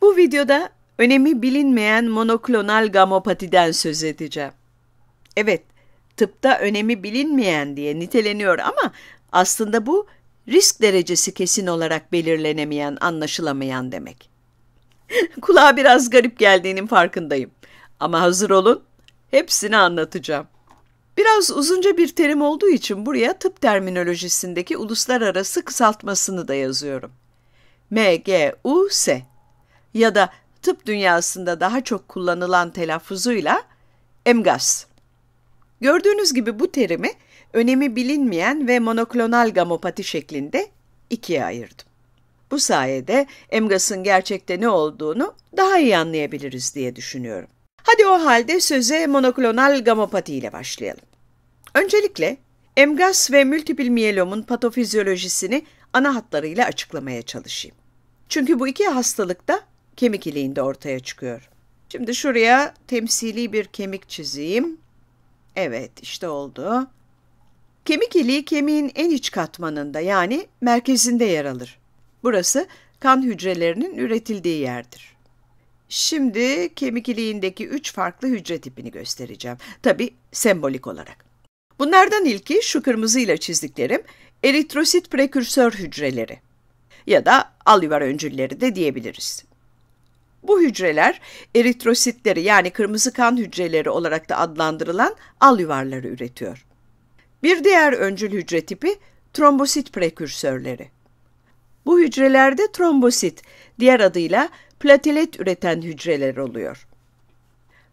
Bu videoda önemi bilinmeyen monoklonal gamopatiden söz edeceğim. Evet, tıpta önemi bilinmeyen diye niteleniyor ama aslında bu risk derecesi kesin olarak belirlenemeyen, anlaşılamayan demek. Kulağa biraz garip geldiğinin farkındayım. Ama hazır olun, hepsini anlatacağım. Biraz uzunca bir terim olduğu için buraya tıp terminolojisindeki uluslararası kısaltmasını da yazıyorum. MGUS ya da tıp dünyasında daha çok kullanılan telaffuzuyla emgas. Gördüğünüz gibi bu terimi önemi bilinmeyen ve monoklonal gamopati şeklinde ikiye ayırdım. Bu sayede emgasın gerçekte ne olduğunu daha iyi anlayabiliriz diye düşünüyorum. Hadi o halde söze monoklonal gamopati ile başlayalım. Öncelikle emgas ve multiple miyelomun patofizyolojisini ana hatlarıyla açıklamaya çalışayım. Çünkü bu iki hastalıkta kemik iliğinde ortaya çıkıyor. Şimdi şuraya temsili bir kemik çizeyim. Evet işte oldu. Kemik iliği kemiğin en iç katmanında yani merkezinde yer alır. Burası kan hücrelerinin üretildiği yerdir. Şimdi kemik iliğindeki üç farklı hücre tipini göstereceğim. Tabi sembolik olarak. Bunlardan ilki şu kırmızıyla çizdiklerim eritrosit prekürsör hücreleri ya da alüvar öncülleri de diyebiliriz. Bu hücreler eritrositleri yani kırmızı kan hücreleri olarak da adlandırılan al yuvarları üretiyor. Bir diğer öncül hücre tipi trombosit prekürsörleri. Bu hücrelerde trombosit, diğer adıyla platelet üreten hücreler oluyor.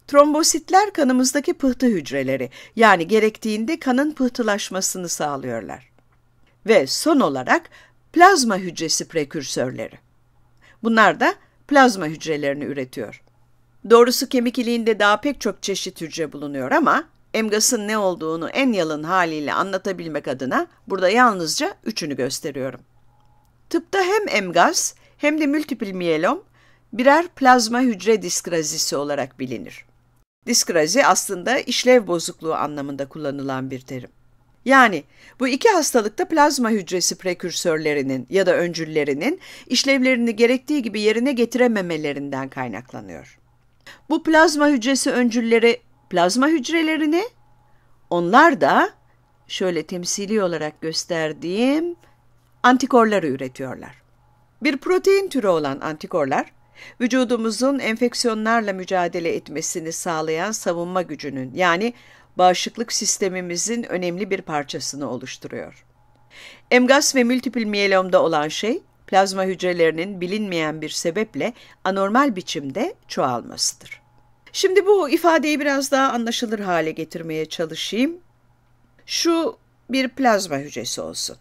Trombositler kanımızdaki pıhtı hücreleri, yani gerektiğinde kanın pıhtılaşmasını sağlıyorlar. Ve son olarak plazma hücresi prekürsörleri. Bunlar da plazma hücrelerini üretiyor. Doğrusu kemik iliğinde daha pek çok çeşit hücre bulunuyor ama emgasın ne olduğunu en yalın haliyle anlatabilmek adına burada yalnızca üçünü gösteriyorum. Tıpta hem emgas hem de multipil miyelom birer plazma hücre diskrazisi olarak bilinir. Diskrazi aslında işlev bozukluğu anlamında kullanılan bir terim. Yani bu iki hastalıkta plazma hücresi prekürsörlerinin ya da öncüllerinin işlevlerini gerektiği gibi yerine getirememelerinden kaynaklanıyor. Bu plazma hücresi öncülleri plazma hücrelerini, onlar da şöyle temsili olarak gösterdiğim antikorları üretiyorlar. Bir protein türü olan antikorlar, vücudumuzun enfeksiyonlarla mücadele etmesini sağlayan savunma gücünün yani bağışıklık sistemimizin önemli bir parçasını oluşturuyor. Emgaz ve multipil miyelomda olan şey, plazma hücrelerinin bilinmeyen bir sebeple anormal biçimde çoğalmasıdır. Şimdi bu ifadeyi biraz daha anlaşılır hale getirmeye çalışayım. Şu bir plazma hücresi olsun.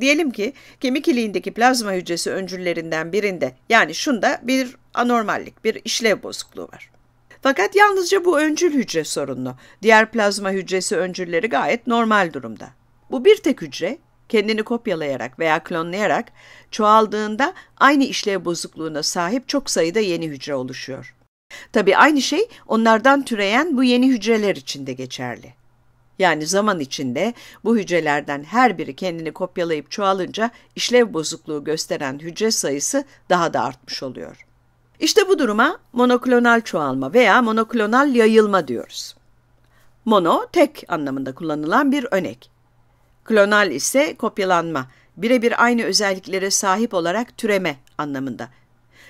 Diyelim ki kemik iliğindeki plazma hücresi öncüllerinden birinde yani şunda bir anormallik, bir işlev bozukluğu var. Fakat yalnızca bu öncül hücre sorunlu. Diğer plazma hücresi öncülleri gayet normal durumda. Bu bir tek hücre kendini kopyalayarak veya klonlayarak çoğaldığında aynı işlev bozukluğuna sahip çok sayıda yeni hücre oluşuyor. Tabi aynı şey onlardan türeyen bu yeni hücreler için de geçerli. Yani zaman içinde bu hücrelerden her biri kendini kopyalayıp çoğalınca işlev bozukluğu gösteren hücre sayısı daha da artmış oluyor. İşte bu duruma monoklonal çoğalma veya monoklonal yayılma diyoruz. Mono tek anlamında kullanılan bir önek. Klonal ise kopyalanma, birebir aynı özelliklere sahip olarak türeme anlamında.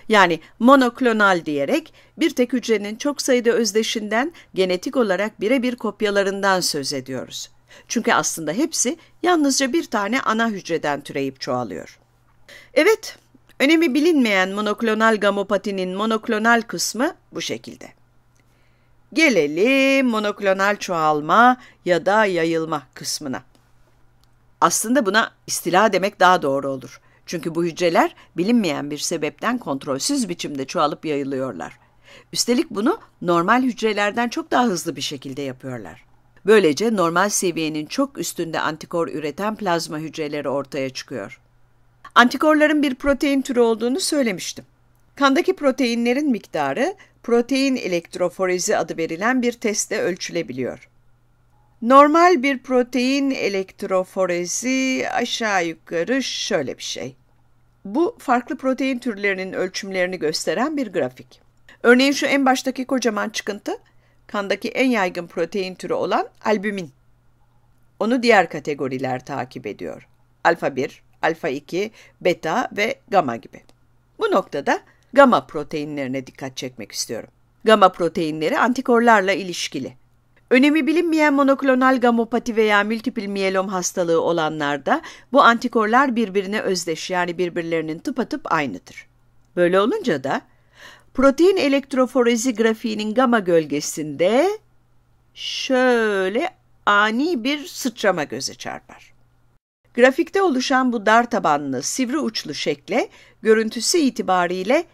Yani monoklonal diyerek bir tek hücrenin çok sayıda özdeşinden genetik olarak birebir kopyalarından söz ediyoruz. Çünkü aslında hepsi yalnızca bir tane ana hücreden türeyip çoğalıyor. Evet, Önemi bilinmeyen monoklonal gamopatinin monoklonal kısmı bu şekilde. Gelelim monoklonal çoğalma ya da yayılma kısmına. Aslında buna istila demek daha doğru olur. Çünkü bu hücreler bilinmeyen bir sebepten kontrolsüz biçimde çoğalıp yayılıyorlar. Üstelik bunu normal hücrelerden çok daha hızlı bir şekilde yapıyorlar. Böylece normal seviyenin çok üstünde antikor üreten plazma hücreleri ortaya çıkıyor. Antikorların bir protein türü olduğunu söylemiştim. Kandaki proteinlerin miktarı protein elektroforezi adı verilen bir testle ölçülebiliyor. Normal bir protein elektroforezi aşağı yukarı şöyle bir şey. Bu farklı protein türlerinin ölçümlerini gösteren bir grafik. Örneğin şu en baştaki kocaman çıkıntı kandaki en yaygın protein türü olan albümin. Onu diğer kategoriler takip ediyor. Alfa 1, alfa 2, beta ve Gamma gibi. Bu noktada Gamma proteinlerine dikkat çekmek istiyorum. Gamma proteinleri antikorlarla ilişkili. Önemi bilinmeyen monoklonal gamopati veya multiple miyelom hastalığı olanlarda bu antikorlar birbirine özdeş yani birbirlerinin tıpatıp aynıdır. Böyle olunca da protein elektroforezi grafiğinin Gamma gölgesinde şöyle ani bir sıçrama göze çarpar. Grafikte oluşan bu dar tabanlı, sivri uçlu şekle görüntüsü itibariyle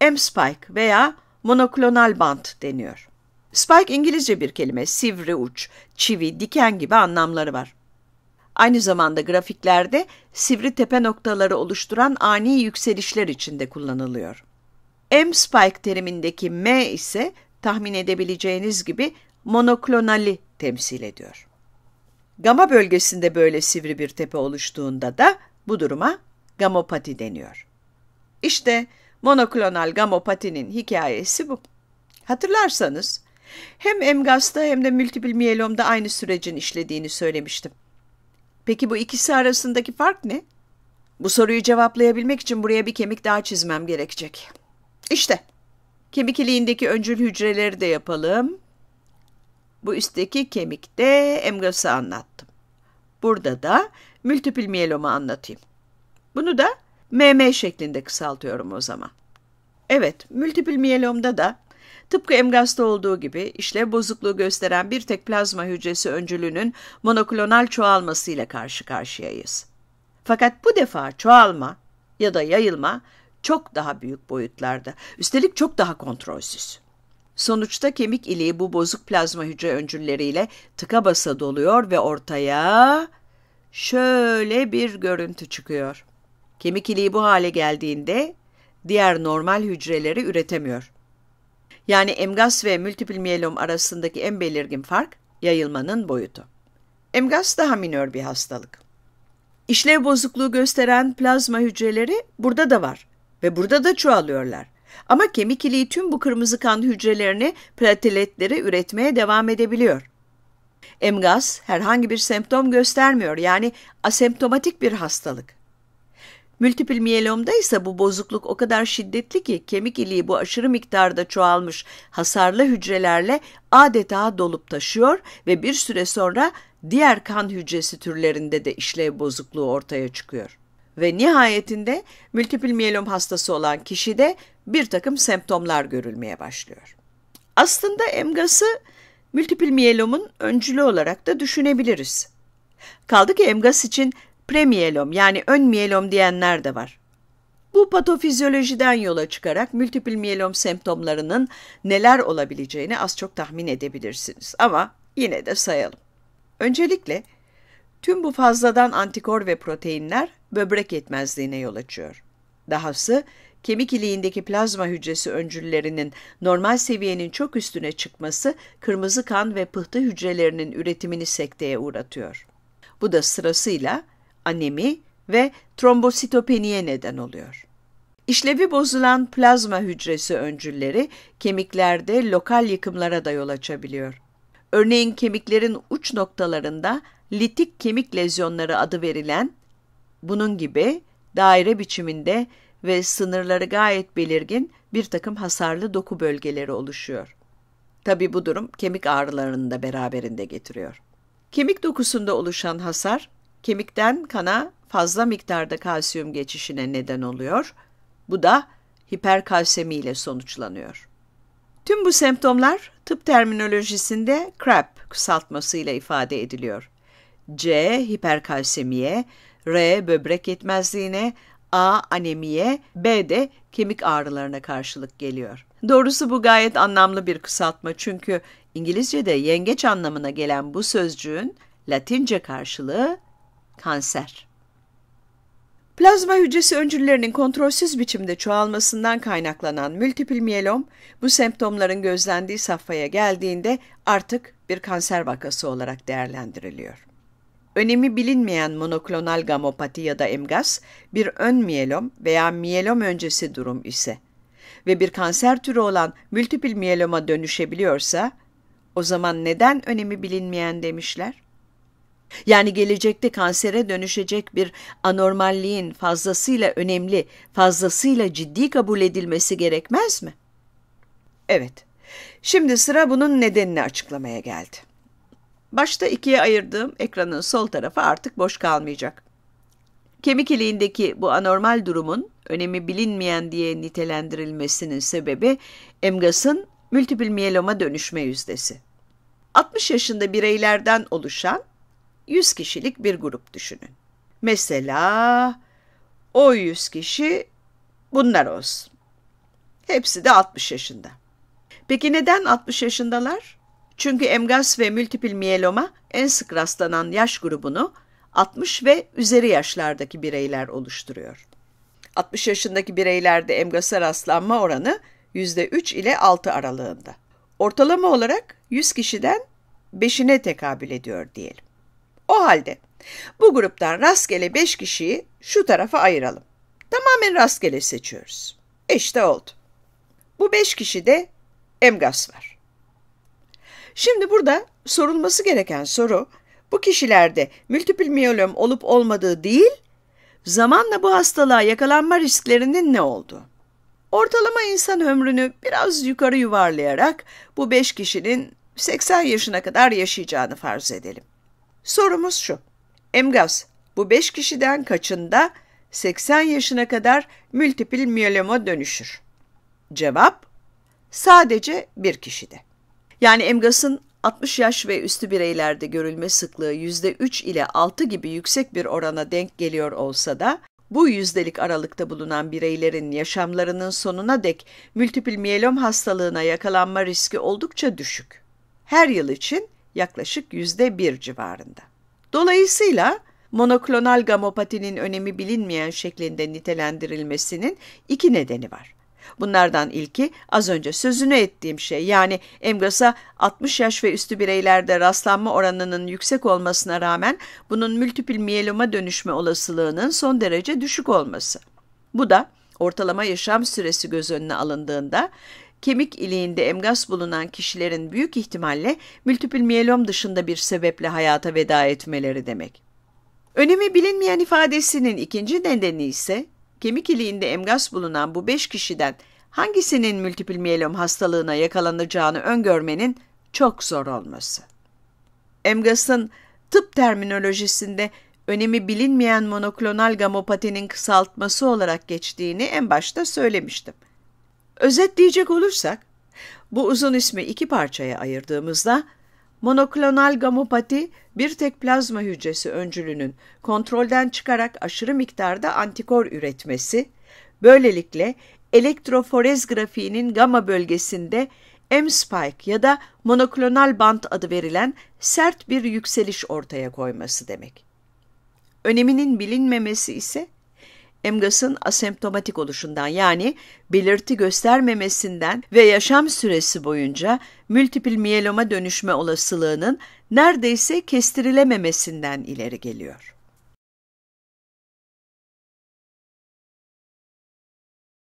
M-spike veya monoklonal bant deniyor. Spike İngilizce bir kelime, sivri uç, çivi, diken gibi anlamları var. Aynı zamanda grafiklerde sivri tepe noktaları oluşturan ani yükselişler içinde kullanılıyor. M-spike terimindeki M ise tahmin edebileceğiniz gibi monoklonali temsil ediyor. Gama bölgesinde böyle sivri bir tepe oluştuğunda da bu duruma gamopati deniyor. İşte monoklonal gamopatinin hikayesi bu. Hatırlarsanız hem emgasta hem de multiple miyelomda aynı sürecin işlediğini söylemiştim. Peki bu ikisi arasındaki fark ne? Bu soruyu cevaplayabilmek için buraya bir kemik daha çizmem gerekecek. İşte kemik iliğindeki öncül hücreleri de yapalım. Bu üstteki kemikte emgası anlattım. Burada da multipil miyelomu anlatayım. Bunu da MM şeklinde kısaltıyorum o zaman. Evet, multipil miyelomda da tıpkı emgasta olduğu gibi işlev bozukluğu gösteren bir tek plazma hücresi öncülünün monoklonal çoğalmasıyla karşı karşıyayız. Fakat bu defa çoğalma ya da yayılma çok daha büyük boyutlarda, üstelik çok daha kontrolsüz. Sonuçta kemik iliği bu bozuk plazma hücre öncülleriyle tıka basa doluyor ve ortaya şöyle bir görüntü çıkıyor. Kemik iliği bu hale geldiğinde diğer normal hücreleri üretemiyor. Yani emgas ve multiple miyelom arasındaki en belirgin fark yayılmanın boyutu. Emgas daha minör bir hastalık. İşlev bozukluğu gösteren plazma hücreleri burada da var ve burada da çoğalıyorlar. Ama kemik iliği tüm bu kırmızı kan hücrelerini plateletlere üretmeye devam edebiliyor. Emgaz herhangi bir semptom göstermiyor yani asemptomatik bir hastalık. Multiple miyelomda ise bu bozukluk o kadar şiddetli ki kemik iliği bu aşırı miktarda çoğalmış hasarlı hücrelerle adeta dolup taşıyor ve bir süre sonra diğer kan hücresi türlerinde de işlev bozukluğu ortaya çıkıyor. Ve nihayetinde multiple miyelom hastası olan kişi de bir takım semptomlar görülmeye başlıyor. Aslında emgası multipil miyelomun öncülü olarak da düşünebiliriz. Kaldı ki emgas için premiyelom yani ön miyelom diyenler de var. Bu patofizyolojiden yola çıkarak multipil miyelom semptomlarının neler olabileceğini az çok tahmin edebilirsiniz ama yine de sayalım. Öncelikle tüm bu fazladan antikor ve proteinler böbrek yetmezliğine yol açıyor. Dahası Kemik iliğindeki plazma hücresi öncüllerinin normal seviyenin çok üstüne çıkması kırmızı kan ve pıhtı hücrelerinin üretimini sekteye uğratıyor. Bu da sırasıyla anemi ve trombositopeniye neden oluyor. İşlevi bozulan plazma hücresi öncülleri kemiklerde lokal yıkımlara da yol açabiliyor. Örneğin kemiklerin uç noktalarında litik kemik lezyonları adı verilen bunun gibi daire biçiminde ve sınırları gayet belirgin bir takım hasarlı doku bölgeleri oluşuyor. Tabi bu durum kemik ağrılarını da beraberinde getiriyor. Kemik dokusunda oluşan hasar, kemikten kana fazla miktarda kalsiyum geçişine neden oluyor. Bu da hiperkalsemi ile sonuçlanıyor. Tüm bu semptomlar tıp terminolojisinde CRAP kısaltmasıyla ifade ediliyor. C hiperkalsemiye, R böbrek yetmezliğine, A anemiye, B de kemik ağrılarına karşılık geliyor. Doğrusu bu gayet anlamlı bir kısaltma çünkü İngilizce'de yengeç anlamına gelen bu sözcüğün Latince karşılığı kanser. Plazma hücresi öncüllerinin kontrolsüz biçimde çoğalmasından kaynaklanan multipil miyelom, bu semptomların gözlendiği safhaya geldiğinde artık bir kanser vakası olarak değerlendiriliyor. Önemi bilinmeyen monoklonal gamopati ya da MGAS bir ön miyelom veya miyelom öncesi durum ise ve bir kanser türü olan multipil miyeloma dönüşebiliyorsa o zaman neden önemi bilinmeyen demişler? Yani gelecekte kansere dönüşecek bir anormalliğin fazlasıyla önemli, fazlasıyla ciddi kabul edilmesi gerekmez mi? Evet, şimdi sıra bunun nedenini açıklamaya geldi. Başta ikiye ayırdığım ekranın sol tarafı artık boş kalmayacak. Kemik iliğindeki bu anormal durumun önemi bilinmeyen diye nitelendirilmesinin sebebi emgasın multipil miyeloma dönüşme yüzdesi. 60 yaşında bireylerden oluşan 100 kişilik bir grup düşünün. Mesela o 100 kişi bunlar olsun. Hepsi de 60 yaşında. Peki neden 60 yaşındalar? Çünkü emgaz ve multipil miyeloma en sık rastlanan yaş grubunu 60 ve üzeri yaşlardaki bireyler oluşturuyor. 60 yaşındaki bireylerde emgasa rastlanma oranı %3 ile 6 aralığında. Ortalama olarak 100 kişiden 5'ine tekabül ediyor diyelim. O halde bu gruptan rastgele 5 kişiyi şu tarafa ayıralım. Tamamen rastgele seçiyoruz. İşte oldu. Bu 5 kişide emgas var. Şimdi burada sorulması gereken soru bu kişilerde multiple miyelom olup olmadığı değil, zamanla bu hastalığa yakalanma risklerinin ne oldu? Ortalama insan ömrünü biraz yukarı yuvarlayarak bu 5 kişinin 80 yaşına kadar yaşayacağını farz edelim. Sorumuz şu. Emgaz, bu 5 kişiden kaçında 80 yaşına kadar multiple miyeloma dönüşür? Cevap, sadece bir kişide. Yani emgasın 60 yaş ve üstü bireylerde görülme sıklığı %3 ile 6 gibi yüksek bir orana denk geliyor olsa da, bu yüzdelik aralıkta bulunan bireylerin yaşamlarının sonuna dek multipil miyelom hastalığına yakalanma riski oldukça düşük. Her yıl için yaklaşık %1 civarında. Dolayısıyla monoklonal gamopatinin önemi bilinmeyen şeklinde nitelendirilmesinin iki nedeni var. Bunlardan ilki az önce sözünü ettiğim şey yani emgasa 60 yaş ve üstü bireylerde rastlanma oranının yüksek olmasına rağmen bunun multipil miyeloma dönüşme olasılığının son derece düşük olması. Bu da ortalama yaşam süresi göz önüne alındığında kemik iliğinde emgas bulunan kişilerin büyük ihtimalle multipil miyelom dışında bir sebeple hayata veda etmeleri demek. Önemi bilinmeyen ifadesinin ikinci nedeni ise kemik iliğinde emgas bulunan bu beş kişiden hangisinin multipil miyelom hastalığına yakalanacağını öngörmenin çok zor olması. Emgas'ın tıp terminolojisinde önemi bilinmeyen monoklonal gamopatinin kısaltması olarak geçtiğini en başta söylemiştim. Özetleyecek olursak, bu uzun ismi iki parçaya ayırdığımızda Monoklonal gamopati bir tek plazma hücresi öncülünün kontrolden çıkarak aşırı miktarda antikor üretmesi, böylelikle elektroforez grafiğinin gamma bölgesinde M-spike ya da monoklonal bant adı verilen sert bir yükseliş ortaya koyması demek. Öneminin bilinmemesi ise Emgasın asemptomatik oluşundan yani belirti göstermemesinden ve yaşam süresi boyunca multiple miyeloma dönüşme olasılığının neredeyse kestirilememesinden ileri geliyor.